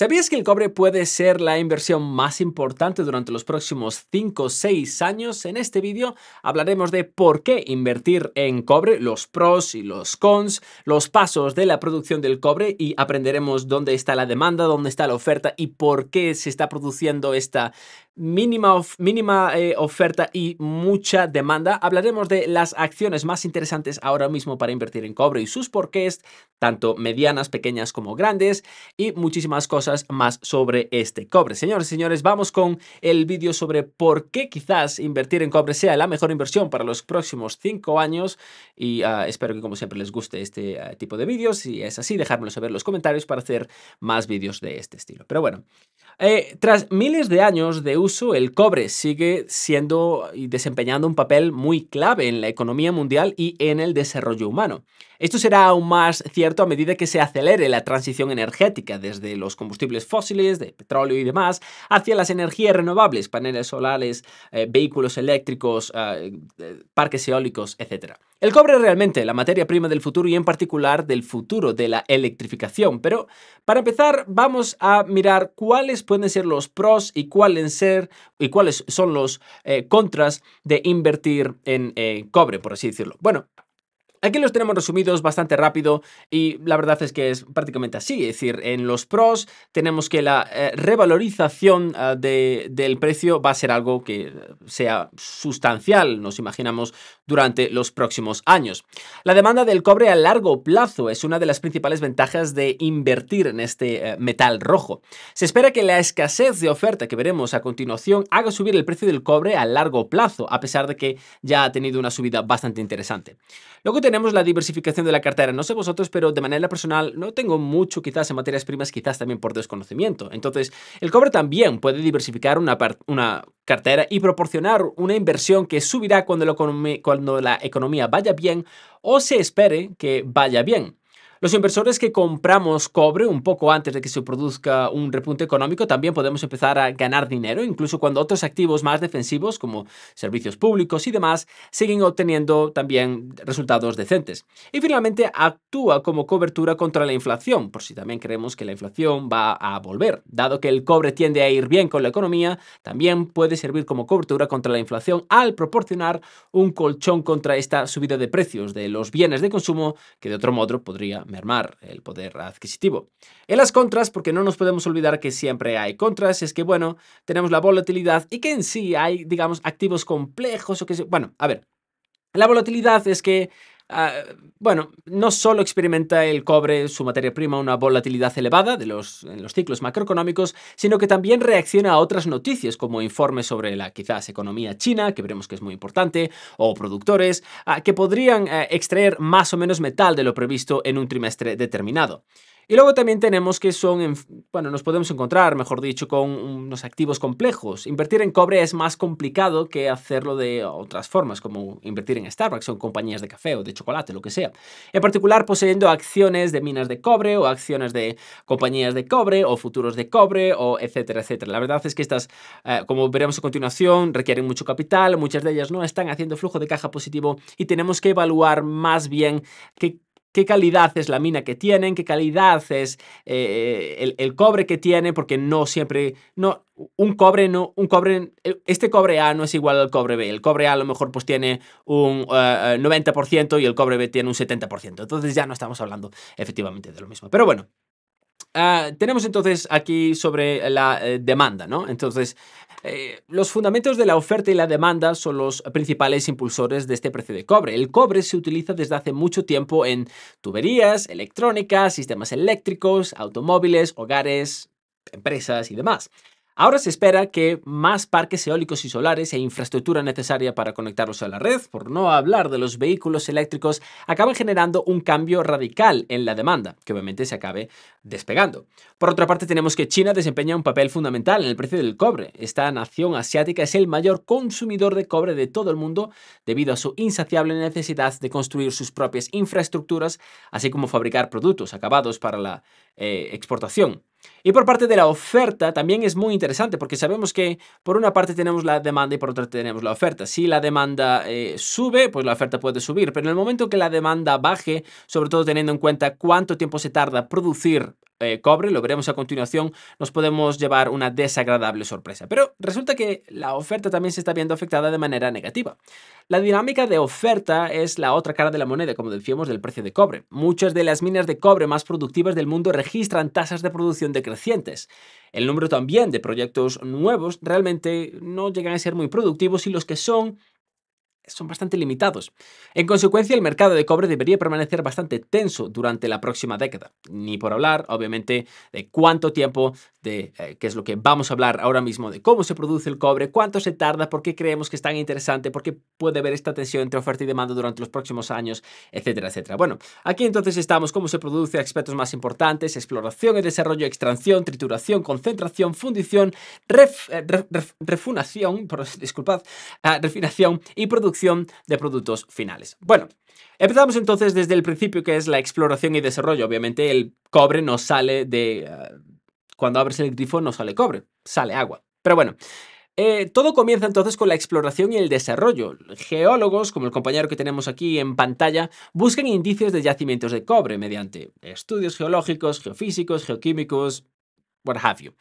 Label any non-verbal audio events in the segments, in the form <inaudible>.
¿Sabías que el cobre puede ser la inversión más importante durante los próximos 5 o 6 años? En este vídeo hablaremos de por qué invertir en cobre, los pros y los cons, los pasos de la producción del cobre y aprenderemos dónde está la demanda, dónde está la oferta y por qué se está produciendo esta mínima, mínima eh, oferta y mucha demanda, hablaremos de las acciones más interesantes ahora mismo para invertir en cobre y sus porqués, tanto medianas, pequeñas como grandes, y muchísimas cosas más sobre este cobre. Señores señores, vamos con el vídeo sobre por qué quizás invertir en cobre sea la mejor inversión para los próximos cinco años y ah, espero que como siempre les guste este ah, tipo de vídeos. Si es así, dejármelo saber en los comentarios para hacer más vídeos de este estilo. Pero bueno, eh, tras miles de años de uso, el cobre sigue siendo y desempeñando un papel muy clave en la economía mundial y en el desarrollo humano. Esto será aún más cierto a medida que se acelere la transición energética desde los combustibles fósiles, de petróleo y demás, hacia las energías renovables, paneles solares, eh, vehículos eléctricos, eh, eh, parques eólicos, etcétera. El cobre es realmente la materia prima del futuro y en particular del futuro de la electrificación, pero para empezar vamos a mirar cuáles pueden ser los pros y cuáles, ser, y cuáles son los eh, contras de invertir en eh, cobre, por así decirlo. Bueno, Aquí los tenemos resumidos bastante rápido y la verdad es que es prácticamente así. Es decir, en los pros tenemos que la eh, revalorización ah, del precio va a ser algo que sea sustancial, nos imaginamos, durante los próximos años. La demanda del cobre a largo plazo es una de las principales ventajas de invertir en este eh, metal rojo. Se espera que la escasez de oferta que veremos a continuación haga subir el precio del cobre a largo plazo, a pesar de que ya ha tenido una subida bastante interesante. Luego tenemos la diversificación de la cartera. No sé vosotros, pero de manera personal no tengo mucho quizás en materias primas, quizás también por desconocimiento. Entonces, el cobre también puede diversificar una, una cartera y proporcionar una inversión que subirá cuando cuando la economía vaya bien o se espere que vaya bien. Los inversores que compramos cobre un poco antes de que se produzca un repunte económico también podemos empezar a ganar dinero, incluso cuando otros activos más defensivos como servicios públicos y demás siguen obteniendo también resultados decentes. Y finalmente actúa como cobertura contra la inflación, por si también creemos que la inflación va a volver. Dado que el cobre tiende a ir bien con la economía, también puede servir como cobertura contra la inflación al proporcionar un colchón contra esta subida de precios de los bienes de consumo que de otro modo podría mermar el poder adquisitivo. En las contras, porque no nos podemos olvidar que siempre hay contras, es que, bueno, tenemos la volatilidad y que en sí hay, digamos, activos complejos o que... Bueno, a ver, la volatilidad es que Ah, bueno, no solo experimenta el cobre, su materia prima, una volatilidad elevada de los, en los ciclos macroeconómicos, sino que también reacciona a otras noticias como informes sobre la quizás economía china, que veremos que es muy importante, o productores, ah, que podrían eh, extraer más o menos metal de lo previsto en un trimestre determinado. Y luego también tenemos que son, bueno, nos podemos encontrar, mejor dicho, con unos activos complejos. Invertir en cobre es más complicado que hacerlo de otras formas, como invertir en Starbucks o compañías de café o de chocolate, lo que sea. En particular, poseyendo acciones de minas de cobre o acciones de compañías de cobre o futuros de cobre o etcétera, etcétera. La verdad es que estas, eh, como veremos a continuación, requieren mucho capital, muchas de ellas no están haciendo flujo de caja positivo y tenemos que evaluar más bien qué qué calidad es la mina que tienen, qué calidad es eh, el, cobre que tiene, porque no siempre, no, un cobre no, un cobre, este cobre A no es igual al cobre B, el cobre A a lo mejor pues tiene un 90% eh, eh, y el cobre B tiene un 70%, entonces ya no estamos hablando efectivamente de lo mismo, pero bueno. Ah, tenemos entonces aquí sobre la demanda, ¿no? Entonces, eh, los fundamentos de la oferta y la demanda son los principales impulsores de este precio de cobre. El cobre se utiliza desde hace mucho tiempo en tuberías, electrónica, sistemas eléctricos, automóviles, hogares, empresas y demás. Ahora se espera que más parques eólicos y solares e infraestructura necesaria para conectarlos a la red, por no hablar de los vehículos eléctricos, acaben generando un cambio radical en la demanda, que obviamente se acabe despegando. Por otra parte, tenemos que China desempeña un papel fundamental en el precio del cobre. Esta nación asiática es el mayor consumidor de cobre de todo el mundo debido a su insaciable necesidad de construir sus propias infraestructuras, así como fabricar productos acabados para la eh, exportación. Y por parte de la oferta también es muy interesante porque sabemos que por una parte tenemos la demanda y por otra tenemos la oferta. Si la demanda eh, sube, pues la oferta puede subir, pero en el momento que la demanda baje, sobre todo teniendo en cuenta cuánto tiempo se tarda producir eh, cobre, lo veremos a continuación, nos podemos llevar una desagradable sorpresa. Pero resulta que la oferta también se está viendo afectada de manera negativa. La dinámica de oferta es la otra cara de la moneda, como decíamos, del precio de cobre. Muchas de las minas de cobre más productivas del mundo registran tasas de producción decrecientes. El número también de proyectos nuevos realmente no llegan a ser muy productivos y los que son son bastante limitados. En consecuencia, el mercado de cobre debería permanecer bastante tenso durante la próxima década. Ni por hablar, obviamente, de cuánto tiempo, de eh, qué es lo que vamos a hablar ahora mismo, de cómo se produce el cobre, cuánto se tarda, por qué creemos que es tan interesante, por qué puede haber esta tensión entre oferta y demanda durante los próximos años, etcétera, etcétera. Bueno, aquí entonces estamos, cómo se produce, aspectos más importantes, exploración y desarrollo, extracción, trituración, concentración, fundición, eh, refunación, <laughs> disculpad, ah, refinación y producción de productos finales. Bueno, empezamos entonces desde el principio, que es la exploración y desarrollo. Obviamente el cobre no sale de... Eh, cuando abres el grifo no sale cobre, sale agua. Pero bueno, eh, todo comienza entonces con la exploración y el desarrollo. Geólogos, como el compañero que tenemos aquí en pantalla, buscan indicios de yacimientos de cobre mediante estudios geológicos, geofísicos, geoquímicos, what have you.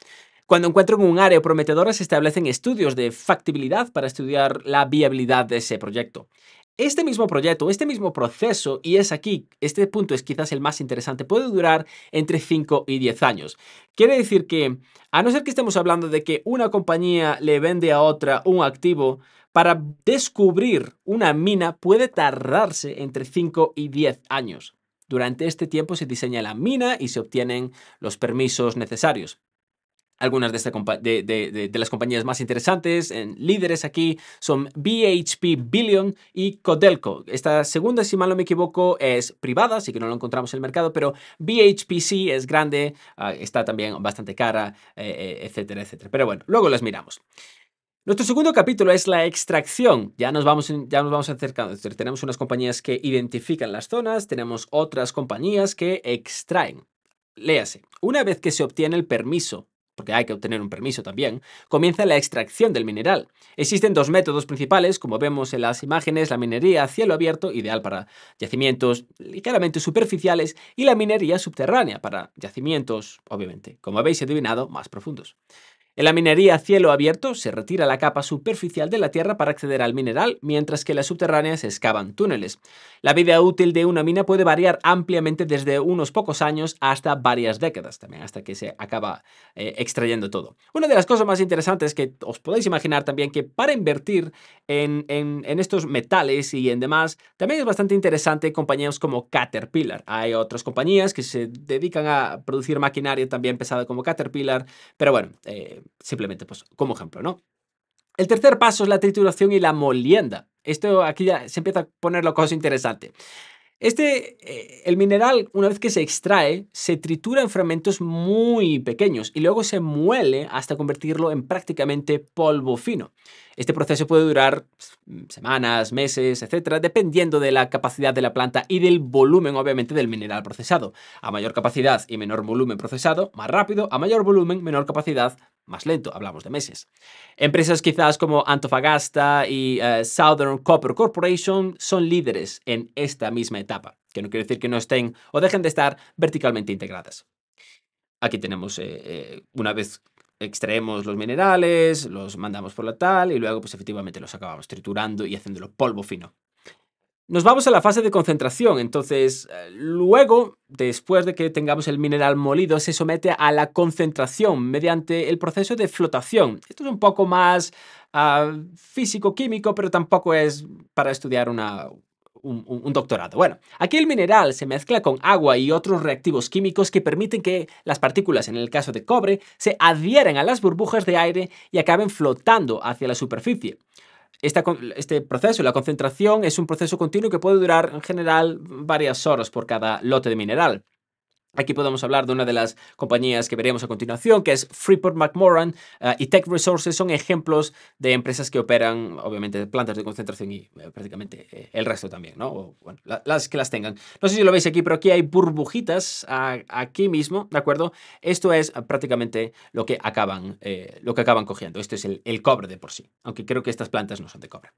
Cuando encuentran un área prometedora, se establecen estudios de factibilidad para estudiar la viabilidad de ese proyecto. Este mismo proyecto, este mismo proceso, y es aquí, este punto es quizás el más interesante, puede durar entre 5 y 10 años. Quiere decir que, a no ser que estemos hablando de que una compañía le vende a otra un activo, para descubrir una mina puede tardarse entre 5 y 10 años. Durante este tiempo se diseña la mina y se obtienen los permisos necesarios algunas de, las compañías más interesantes, líderes aquí, son BHP Billion y Codelco. Esta segunda, si mal no me equivoco, es privada, así que no lo encontramos en el mercado, pero BHP sí es grande, ah, está también bastante cara, eh, eh, etcétera, etcétera. Pero bueno, luego las miramos. Nuestro segundo capítulo es la extracción. Ya nos vamos, ya nos vamos acercando. Tenemos unas compañías que identifican las zonas, tenemos otras compañías que extraen. Léase, una vez que se obtiene el permiso porque hay que obtener un permiso también, comienza la extracción del mineral. Existen dos métodos principales, como vemos en las imágenes, la minería a cielo abierto, ideal para yacimientos ligeramente superficiales, y la minería subterránea, para yacimientos, obviamente, como habéis adivinado, más profundos. En la minería a cielo abierto se retira la capa superficial de la tierra para acceder al mineral, mientras que las subterráneas excavan túneles. La vida útil de una mina puede variar ampliamente desde unos pocos años hasta varias décadas, también hasta que se acaba eh, extrayendo todo. Una de las cosas más interesantes que os podéis imaginar también que para invertir en, en, estos metales y en demás, también es bastante interesante compañías como Caterpillar. Hay otras compañías que se dedican a producir maquinaria también pesada como Caterpillar, pero bueno, eh, simplemente pues, como ejemplo, ¿no? El tercer paso es la trituración y la molienda. Esto aquí ya se empieza a poner la cosa interesante. Este, eh, el mineral, una vez que se extrae, se tritura en fragmentos muy pequeños y luego se muele hasta convertirlo en prácticamente polvo fino. Este proceso puede durar pues, semanas, meses, etcétera, dependiendo de la capacidad de la planta y del volumen, obviamente, del mineral procesado. A mayor capacidad y menor volumen procesado, más rápido, a mayor volumen, menor capacidad, más lento, hablamos de meses. Empresas quizás como Antofagasta y eh, Southern Copper Corporation son líderes en esta misma etapa, que no quiere decir que no estén o dejen de estar verticalmente integradas. Aquí tenemos, eh, eh, una vez extraemos los minerales, los mandamos por la tal y luego pues efectivamente los acabamos triturando y haciéndolo polvo fino. Nos vamos a la fase de concentración, entonces eh, luego, después de que tengamos el mineral molido, se somete a la concentración mediante el proceso de flotación. Esto es un poco más ah, físico-químico, pero tampoco es para estudiar un, un, doctorado. Bueno, aquí el mineral se mezcla con agua y otros reactivos químicos que permiten que las partículas, en el caso de cobre, se adhieran a las burbujas de aire y acaben flotando hacia la superficie este proceso, la concentración, es un proceso continuo que puede durar en general varias horas por cada lote de mineral. Aquí podemos hablar de una de las compañías que veremos a continuación, que es Freeport McMoran eh, y Tech Resources. Son ejemplos de empresas que operan, obviamente, plantas de concentración y eh, prácticamente eh, el resto también, ¿no? O, bueno, las que las tengan. No sé si lo veis aquí, pero aquí hay burbujitas aquí mismo, ¿de acuerdo? Esto es prácticamente lo que acaban, lo que acaban cogiendo. Esto es el, el cobre de por sí, aunque creo que estas plantas no son de cobre.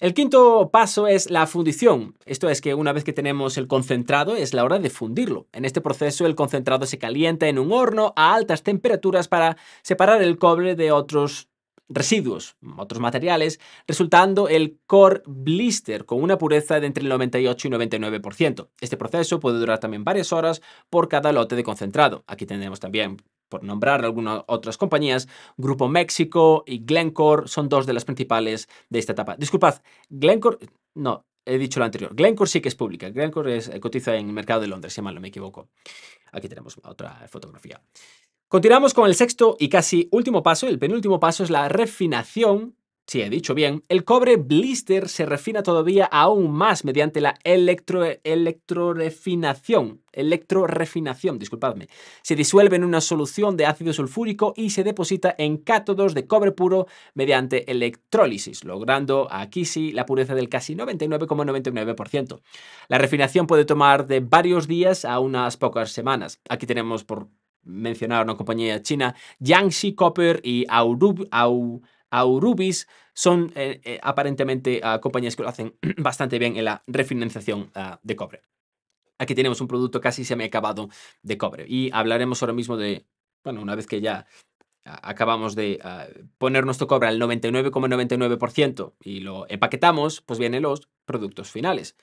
El quinto paso es la fundición. Esto es que una vez que tenemos el concentrado, es la hora de fundirlo. En este proceso el concentrado se calienta en un horno a altas temperaturas para separar el cobre de otros residuos, otros materiales, resultando el core blister con una pureza de entre el 98 y 99%. Este proceso puede durar también varias horas por cada lote de concentrado. Aquí tenemos también por nombrar algunas otras compañías, Grupo México y Glencore son dos de las principales de esta etapa. Disculpad, Glencore, no, he dicho lo anterior. Glencore sí que es pública. Glencore eh, cotiza en el mercado de Londres, si mal no me equivoco. Aquí tenemos otra fotografía. Continuamos con el sexto y casi último paso. El penúltimo paso es la refinación si he dicho bien, el cobre blister se refina todavía aún más mediante la electro, electrorefinación. Electrorefinación, disculpadme. Se disuelve en una solución de ácido sulfúrico y se deposita en cátodos de cobre puro mediante electrólisis, logrando aquí sí la pureza del casi 99,99%. La refinación puede tomar de varios días a unas pocas semanas. Aquí tenemos por mencionar una compañía china, Yangxi Copper y Aurub, Au, Aurubis son eh, eh, aparentemente compañías que lo hacen <clears throat> bastante bien en la refinanciación ah, de cobre. Aquí tenemos un producto casi semi-acabado de cobre y hablaremos ahora mismo de, bueno, una vez que ya ah, acabamos de ah, poner nuestro cobre al 99,99% y lo empaquetamos, pues vienen los productos finales.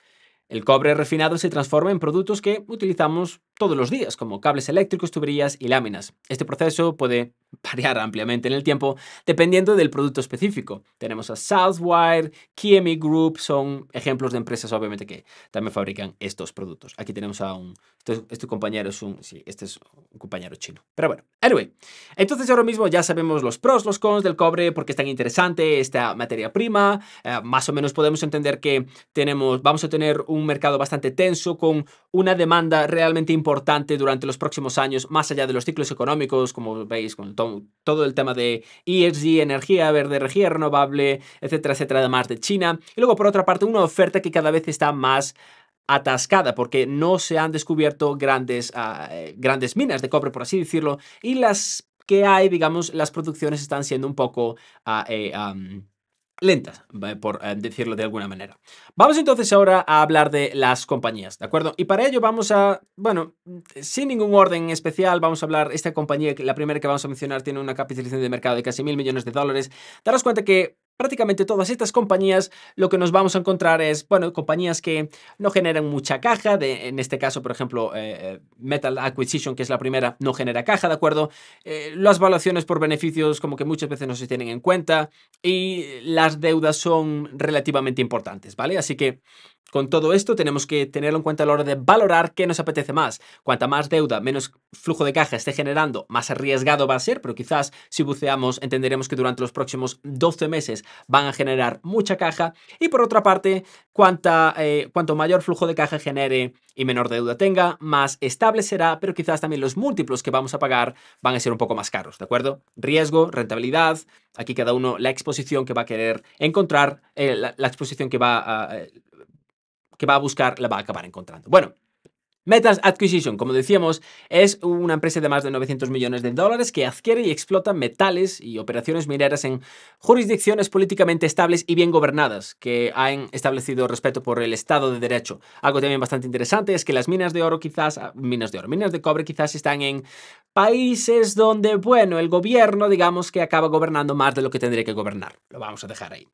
El cobre refinado se transforma en productos que utilizamos todos los días, como cables eléctricos, tuberías y láminas. Este proceso puede <laughs> variar ampliamente en el tiempo dependiendo del producto específico. Tenemos a Southwire, Kiemi Group, son ejemplos de empresas obviamente que también fabrican estos productos. Aquí tenemos a un, este, este compañero es un, sí, este es un compañero chino. Pero bueno, anyway, entonces ahora mismo ya sabemos los pros, los cons del cobre, porque es tan interesante esta materia prima. Eh, más o menos podemos entender que tenemos, vamos a tener un mercado bastante tenso, con una demanda realmente importante durante los próximos años, más allá de los ciclos económicos, como veis, con todo el tema de ESG, energía verde, energía renovable, etcétera, etcétera, además de China. Y luego, por otra parte, una oferta que cada vez está más atascada porque no se han descubierto grandes, ah, eh, grandes minas de cobre, por así decirlo, y las que hay, digamos, las producciones están siendo un poco... Ah, eh, lentas, por eh, decirlo de alguna manera. Vamos entonces ahora a hablar de las compañías, ¿de acuerdo? Y para ello vamos a, bueno, sin ningún orden especial, vamos a hablar, esta compañía, la primera que vamos a mencionar, tiene una capitalización de mercado de casi mil millones de dólares. Daros cuenta que prácticamente todas estas compañías, lo que nos vamos a encontrar es, bueno, compañías que no generan mucha caja, en este caso, por ejemplo, eh, eh, Metal Acquisition, que es la primera, no genera caja, ¿de acuerdo? Eh, las valuaciones por beneficios como que muchas veces no se tienen en cuenta y las deudas son relativamente importantes, ¿vale? Así que con todo esto tenemos que tenerlo en cuenta a la hora de valorar qué nos apetece más. Cuanta más deuda, menos flujo de caja esté generando, más arriesgado va a ser, pero quizás si buceamos entenderemos que durante los próximos 12 meses van a generar mucha caja. Y por otra parte, eh, cuanto mayor flujo de caja genere y menor deuda tenga, más estable será, pero quizás también los múltiplos que vamos a pagar van a ser un poco más caros, ¿de acuerdo? Riesgo, rentabilidad, aquí cada uno la exposición que va a querer encontrar, eh, la, exposición que va a... Eh, que va a buscar la va a acabar encontrando. Bueno, Metas Acquisition, como decíamos, es una empresa de más de 900 millones de dólares que adquiere y explota metales y operaciones mineras en jurisdicciones políticamente estables y bien gobernadas, que han establecido respeto por el Estado de Derecho. Algo también bastante interesante es que las minas de oro quizás, ah, minas de oro, minas de cobre quizás están en países donde, bueno, el gobierno digamos que acaba gobernando más de lo que tendría que gobernar. Lo vamos a dejar ahí.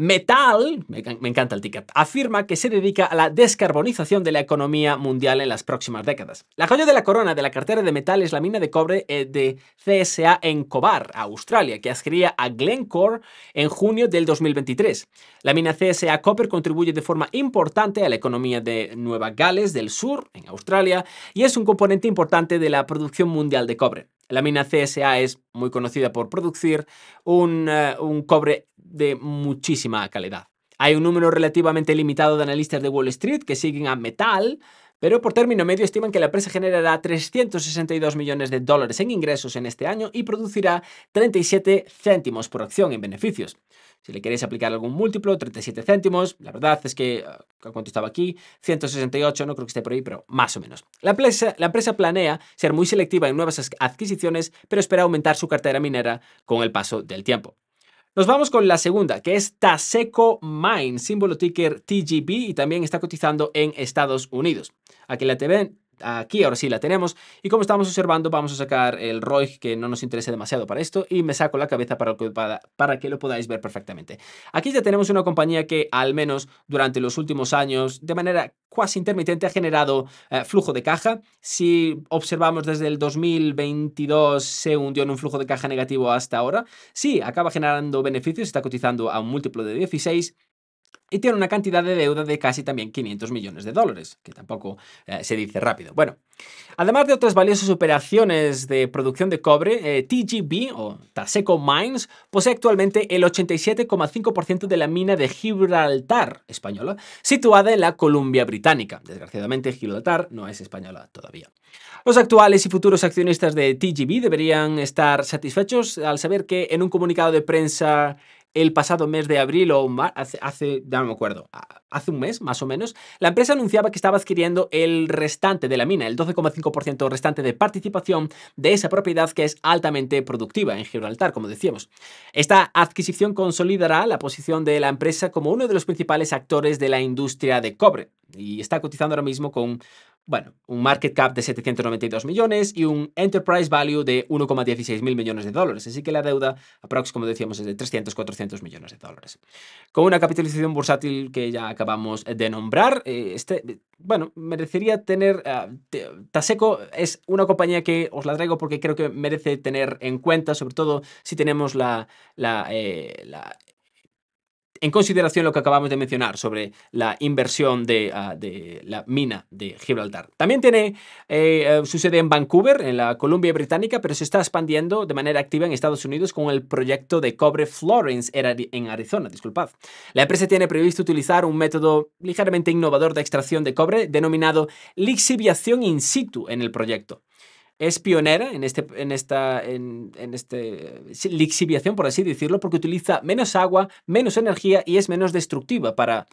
Metal, me, encanta el ticket, afirma que se dedica a la descarbonización de la economía mundial en las próximas décadas. La joya de la corona de la cartera de metal es la mina de cobre eh, de CSA en Cobar, Australia, que adquiría a Glencore en junio del 2023. La mina CSA Copper contribuye de forma importante a la economía de Nueva Gales del Sur, en Australia, y es un componente importante de la producción mundial de cobre. La mina CSA es muy conocida por producir un, eh, un cobre de muchísima calidad. Hay un número relativamente limitado de analistas de Wall Street que siguen a Metal, pero por término medio estiman que la empresa generará 362 millones de dólares en ingresos en este año y producirá 37 céntimos por acción en beneficios. Si le queréis aplicar algún múltiplo, 37 céntimos, la verdad es que, eh, ¿cuánto estaba aquí? 168, no creo que esté por ahí, pero más o menos. La empresa, la empresa planea ser muy selectiva en nuevas adquisiciones, pero espera aumentar su cartera minera con el paso del tiempo. Nos vamos con la segunda, que es Taseco Mine, símbolo ticker TGB y también está cotizando en Estados Unidos. Aquí la, te ven, aquí ahora sí la tenemos. Y como estamos observando, vamos a sacar el Roig, que no nos interesa demasiado para esto y me saco la cabeza para que, lo podáis ver perfectamente. Aquí ya tenemos una compañía que al menos durante los últimos años, de manera cuasi intermitente, ha generado eh, flujo de caja. Si observamos desde el 2022 se hundió en un flujo de caja negativo hasta ahora, sí, acaba generando beneficios, está cotizando a un múltiplo de 16 y tiene una cantidad de deuda de casi también 500 millones de dólares, que tampoco eh, se dice rápido. Bueno, además de otras valiosas operaciones de producción de cobre, eh, TGB o Taseco Mines posee actualmente el 87,5% de la mina de Gibraltar española, situada en la Columbia Británica. Desgraciadamente Gibraltar no es española todavía. Los actuales y futuros accionistas de TGB deberían estar satisfechos al saber que en un comunicado de prensa el pasado mes de abril o hace, hace, ya no me acuerdo, hace un mes más o menos, la empresa anunciaba que estaba adquiriendo el restante de la mina, el 12,5% restante de participación de esa propiedad que es altamente productiva en Gibraltar, como decíamos. Esta adquisición consolidará la posición de la empresa como uno de los principales actores de la industria de cobre y está cotizando ahora mismo con bueno, un market cap de 792 millones y un enterprise value de 1,16 mil millones de dólares. Así que la deuda, aprox, como decíamos, es de 300, 400 millones de dólares. Con una capitalización bursátil que ya acabamos de nombrar, eh, este, bueno, merecería tener... Eh, Taseco es una compañía que os la traigo porque creo que merece tener en cuenta, sobre todo si tenemos la, la, eh, la en consideración lo que acabamos de mencionar sobre la inversión de, ah, la mina de Gibraltar. También tiene eh, eh, su sede en Vancouver, en la Columbia Británica, pero se está expandiendo de manera activa en Estados Unidos con el proyecto de cobre Florence en Arizona. Disculpad. La empresa tiene previsto utilizar un método ligeramente innovador de extracción de cobre denominado lixiviación in situ en el proyecto es pionera en, este, en esta en, este, lixiviación, por así decirlo, porque utiliza menos agua, menos energía y es menos destructiva para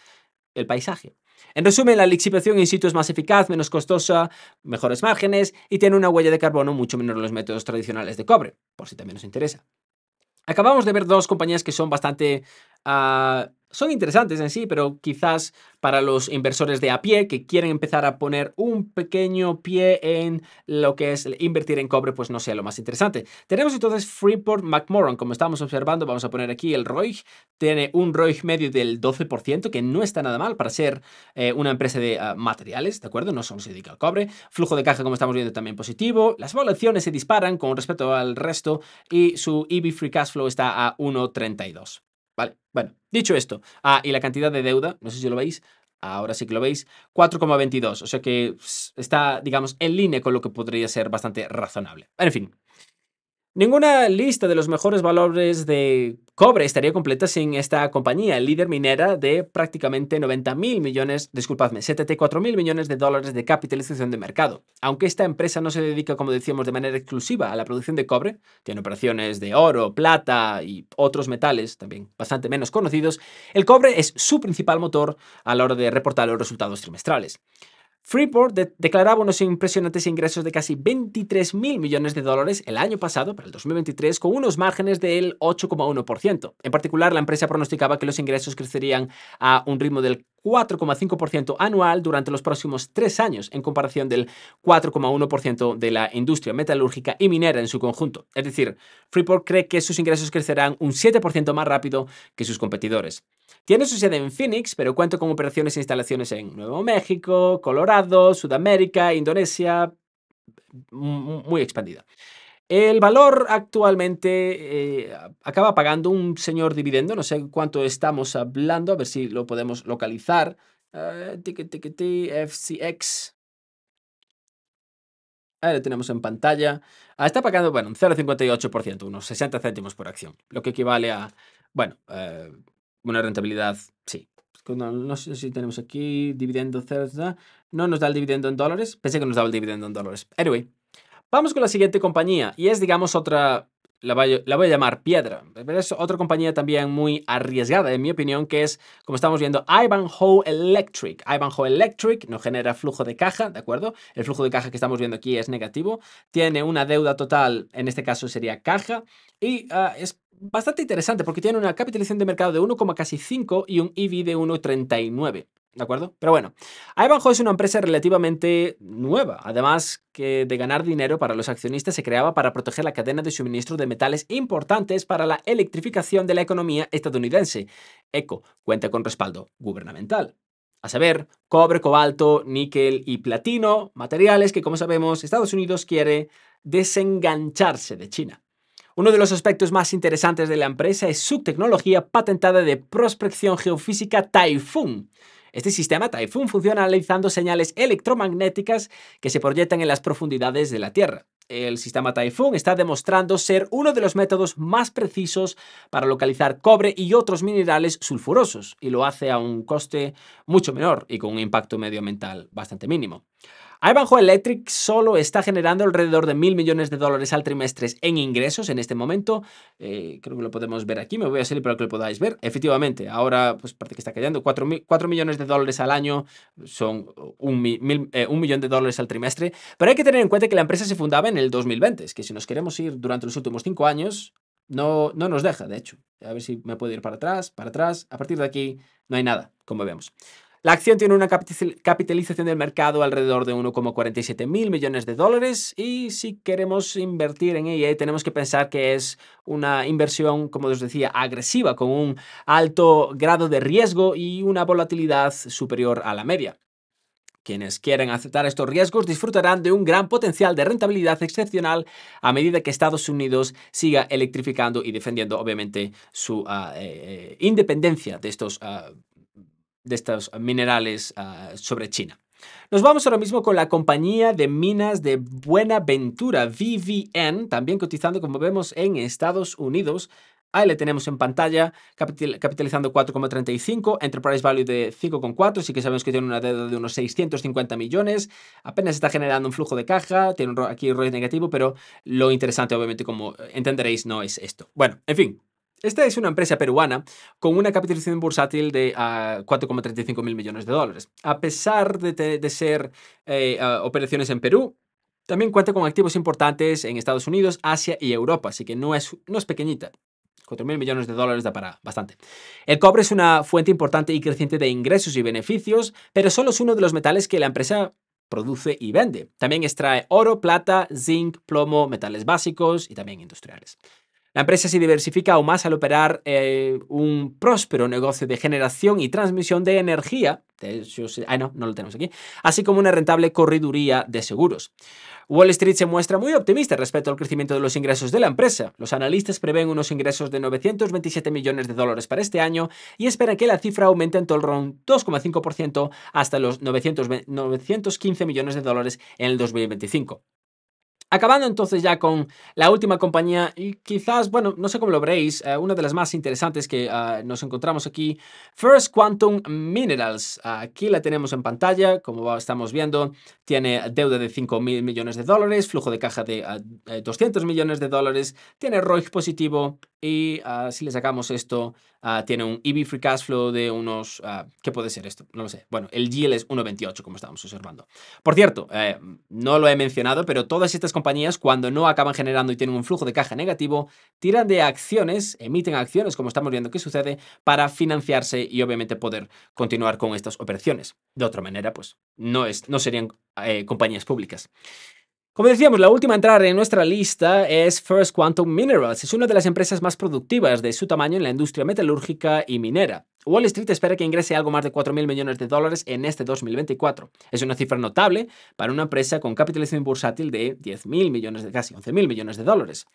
el paisaje. En resumen, la lixiviación in situ es más eficaz, menos costosa, mejores márgenes y tiene una huella de carbono mucho menor que los métodos tradicionales de cobre, por si también nos interesa. Acabamos de ver dos compañías que son bastante ah, son interesantes en sí, pero quizás para los inversores de a pie que quieren empezar a poner un pequeño pie en lo que es invertir en cobre, pues no sea lo más interesante. Tenemos entonces Freeport McMoran, como estamos observando, vamos a poner aquí el Roig. tiene un Roig medio del 12%, que no está nada mal para ser eh, una empresa de ah, materiales, ¿de acuerdo? No solo se dedica al cobre. Flujo de caja, como estamos viendo, también positivo. Las evaluaciones se disparan con respecto al resto y su EV Free Cash Flow está a 1.32. Vale, bueno, dicho esto, ah, y la cantidad de deuda, no sé si lo veis, ahora sí que lo veis, 4,22, o sea que pues, está, digamos, en línea con lo que podría ser bastante razonable. En fin, Ninguna lista de los mejores valores de cobre estaría completa sin esta compañía, el líder minera de prácticamente 90 millones, disculpadme, 74 millones de dólares de capitalización de mercado. Aunque esta empresa no se dedica, como decíamos, de manera exclusiva a la producción de cobre, tiene operaciones de oro, plata y otros metales también bastante menos conocidos, el cobre es su principal motor a la hora de reportar los resultados trimestrales. Freeport declaraba unos impresionantes ingresos de casi 23 mil millones de dólares el año pasado, para el 2023, con unos márgenes del 8,1%. En particular, la empresa pronosticaba que los ingresos crecerían a un ritmo del 4,5% anual durante los próximos tres años, en comparación del 4,1% de la industria metalúrgica y minera en su conjunto. Es decir, Freeport cree que sus ingresos crecerán un 7% más rápido que sus competidores. Tiene su sede en Phoenix, pero cuenta con operaciones e instalaciones en Nuevo México, Colorado, Sudamérica, Indonesia, mm, mm, muy expandida. El valor actualmente eh, acaba pagando un señor dividendo, no sé cuánto estamos hablando, a ver si lo podemos localizar. Uh, eh, FCX. Ahí lo tenemos en pantalla. Ah, está pagando, bueno, un 0,58%, unos 60 céntimos por acción, lo que equivale a, bueno, eh, una rentabilidad, sí. No, no, sé si tenemos aquí dividendo, no nos da el dividendo en dólares. Pensé que nos daba el dividendo en dólares. Anyway, Vamos con la siguiente compañía y es, digamos, otra, la voy, a llamar piedra, pero es otra compañía también muy arriesgada, en mi opinión, que es, como estamos viendo, Ivanhoe Electric. Ivanhoe Electric no genera flujo de caja, ¿de acuerdo? El flujo de caja que estamos viendo aquí es negativo, tiene una deuda total, en este caso sería caja, y ah, es bastante interesante porque tiene una capitalización de mercado de 1,5 y un EV de 1,39. ¿De acuerdo? Pero bueno, Ivanhoe es una empresa relativamente nueva, además de ganar dinero para los accionistas se creaba para proteger la cadena de suministro de metales importantes para la electrificación de la economía estadounidense. ECO cuenta con respaldo gubernamental. A saber, cobre, cobalto, níquel y platino, materiales que, como sabemos, Estados Unidos quiere desengancharse de China. Uno de los aspectos más interesantes de la empresa es su tecnología patentada de prospección geofísica Typhoon este sistema Typhoon funciona analizando señales electromagnéticas que se proyectan en las profundidades de la Tierra. El sistema Typhoon está demostrando ser uno de los métodos más precisos para localizar cobre y otros minerales sulfurosos, y lo hace a un coste mucho menor y con un impacto medioambiental bastante mínimo. Ivanhoe Electric solo está generando alrededor de mil millones de dólares al trimestre en ingresos en este momento. Eh, creo que lo podemos ver aquí, me voy a salir para que lo podáis ver. Efectivamente, ahora pues parte que está cayendo, 4, millones de dólares al año son eh, un, millón de dólares al trimestre. Pero hay que tener en cuenta que la empresa se fundaba en el 2020, es que si nos queremos ir durante los últimos cinco años, no, no nos deja, de hecho. A ver si me puedo ir para atrás, para atrás. A partir de aquí no hay nada, como vemos. La acción tiene una capitalización del mercado alrededor de 1,47 mil millones de dólares y si queremos invertir en ella tenemos que pensar que es una inversión, como os decía, agresiva, con un alto grado de riesgo y una volatilidad superior a la media. Quienes quieren aceptar estos riesgos disfrutarán de un gran potencial de rentabilidad excepcional a medida que Estados Unidos siga electrificando y defendiendo, obviamente, su ah, eh, eh, independencia de estos ah, de estos minerales ah, sobre China. Nos vamos ahora mismo con la compañía de minas de Buenaventura, VVN, también cotizando como vemos en Estados Unidos. Ahí le tenemos en pantalla, capitalizando 4,35, enterprise value de 5,4, sí que sabemos que tiene una deuda de unos 650 millones, apenas está generando un flujo de caja, tiene aquí un negativo, pero lo interesante obviamente como entenderéis no es esto. Bueno, en fin, esta es una empresa peruana con una capitalización bursátil de 4,35 ah, mil millones de dólares. A pesar de, ser eh, ah, operaciones en Perú, también cuenta con activos importantes en Estados Unidos, Asia y Europa, así que no es, no es pequeñita. mil millones de dólares da para bastante. El cobre es una fuente importante y creciente de ingresos y beneficios, pero solo es uno de los metales que la empresa produce y vende. También extrae oro, plata, zinc, plomo, metales básicos y también industriales. La empresa se diversifica aún más al operar eh, un próspero negocio de generación y transmisión de energía, ah, no, lo tenemos aquí, así como una rentable corriduría de seguros. Wall Street se muestra muy optimista respecto al crecimiento de los ingresos de la empresa. Los analistas prevén unos ingresos de 927 millones de dólares para este año y esperan que la cifra aumente en torno a un 2,5% hasta los 915 millones de dólares en el 2025. Acabando entonces ya con la última compañía y quizás, bueno, no sé cómo lo veréis, eh, una de las más interesantes que ah, nos encontramos aquí, First Quantum Minerals. aquí la tenemos en pantalla, como estamos viendo, tiene deuda de 5 mil millones de dólares, flujo de caja de 200 ah, eh, millones de dólares, tiene ROI positivo y ah, si le sacamos esto, Ah, tiene un EV Free Cash Flow de unos... Ah, ¿Qué puede ser esto? No lo sé. Bueno, el yield es 1,28 como estábamos observando. Por cierto, eh, no lo he mencionado, pero todas estas compañías cuando no acaban generando y tienen un flujo de caja negativo, tiran de acciones, emiten acciones como estamos viendo que sucede, para financiarse y obviamente poder continuar con estas operaciones. De otra manera, pues no, es, no serían eh, compañías públicas. Como decíamos, la última entrada en nuestra lista es First Quantum Minerals. Es una de las empresas más productivas de su tamaño en la industria metalúrgica y minera. Wall Street espera que ingrese algo más de 4.000 millones de dólares en este 2024. Es una cifra notable para una empresa con capitalización bursátil de 10.000 millones de casi 11.000 millones de dólares.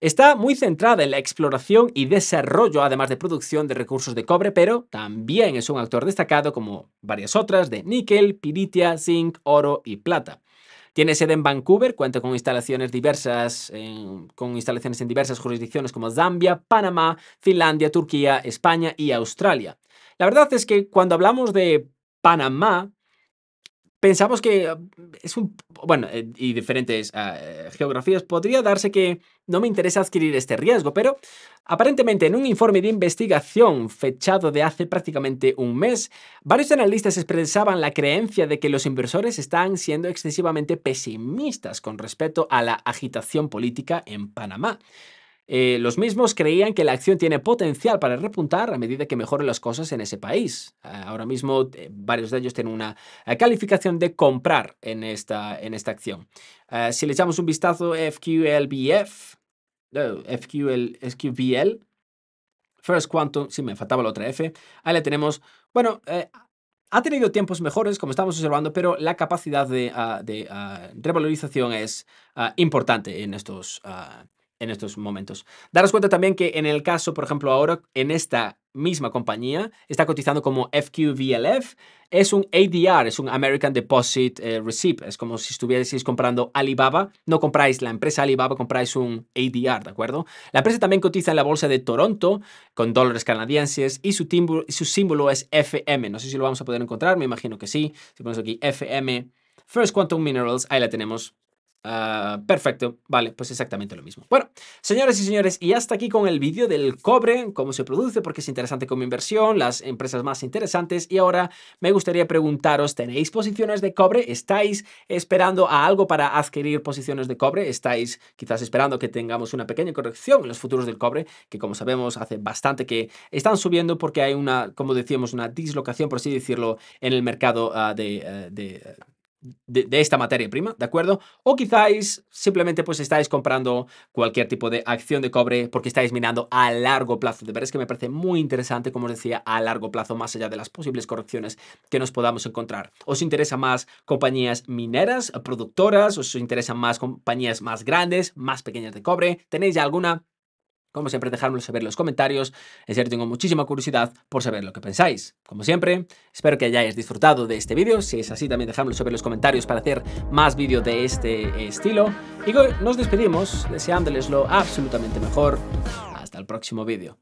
Está muy centrada en la exploración y desarrollo, además de producción de recursos de cobre, pero también es un actor destacado como varias otras de níquel, piritia, zinc, oro y plata. Tiene sede en Vancouver, cuenta con instalaciones diversas, con instalaciones en diversas jurisdicciones como Zambia, Panamá, Finlandia, Turquía, España y Australia. La verdad es que cuando hablamos de Panamá, pensamos que eh, es un... Bueno, eh, y diferentes ah, eh, geografías, podría darse que no me interesa adquirir este riesgo, pero aparentemente en un informe de investigación fechado de hace prácticamente un mes, varios analistas expresaban la creencia de que los inversores están siendo excesivamente pesimistas con respecto a la agitación política en Panamá. Eh, los mismos creían que la acción tiene potencial para repuntar a medida que mejoren las cosas en ese país. Ah, ahora mismo eh, varios de ellos tienen una eh, calificación de comprar en esta, en esta acción. Ah, si le echamos un vistazo FQLBF, no, FQL, oh, FQBL, First Quantum, sí, me faltaba la otra F, ahí le tenemos, bueno, ha tenido tiempos mejores, como estamos observando, pero la capacidad de, ah, revalorización es importante en estos en estos momentos. Daros cuenta también que en el caso, por ejemplo, ahora en esta misma compañía, está cotizando como FQVLF, es un ADR, es un American Deposit eh, Receipt, es como si estuvieseis comprando Alibaba, no compráis la empresa Alibaba, compráis un ADR, ¿de acuerdo? La empresa también cotiza en la bolsa de Toronto con dólares canadienses y su, su símbolo es FM, no sé si lo vamos a poder encontrar, me imagino que sí, si ponemos aquí FM, First Quantum Minerals, ahí la tenemos, Ah, perfecto, vale, pues exactamente lo mismo. Bueno, señores y señores, y hasta aquí con el vídeo del cobre, cómo se produce, porque es interesante como inversión, las empresas más interesantes. Y ahora me gustaría preguntaros, ¿tenéis posiciones de cobre? ¿Estáis esperando a algo para adquirir posiciones de cobre? ¿Estáis quizás esperando que tengamos una pequeña corrección en los futuros del cobre, que como sabemos hace bastante que están subiendo porque hay una, como decíamos, una dislocación, por así decirlo, en el mercado ah, de, eh, de eh, de, esta materia prima, ¿de acuerdo? O quizás simplemente pues estáis comprando cualquier tipo de acción de cobre porque estáis minando a largo plazo. De verdad es que me parece muy interesante, como os decía, a largo plazo, más allá de las posibles correcciones que nos podamos encontrar. ¿Os interesa más compañías mineras, productoras? ¿Os interesan más compañías más grandes, más pequeñas de cobre? ¿Tenéis ya alguna? Como siempre, dejadme saber en los comentarios. En serio, tengo muchísima curiosidad por saber lo que pensáis. Como siempre, espero que hayáis disfrutado de este vídeo. Si es así, también dejármelo saber en los comentarios para hacer más vídeos de este estilo. Y nos despedimos deseándoles lo absolutamente mejor. Hasta el próximo vídeo.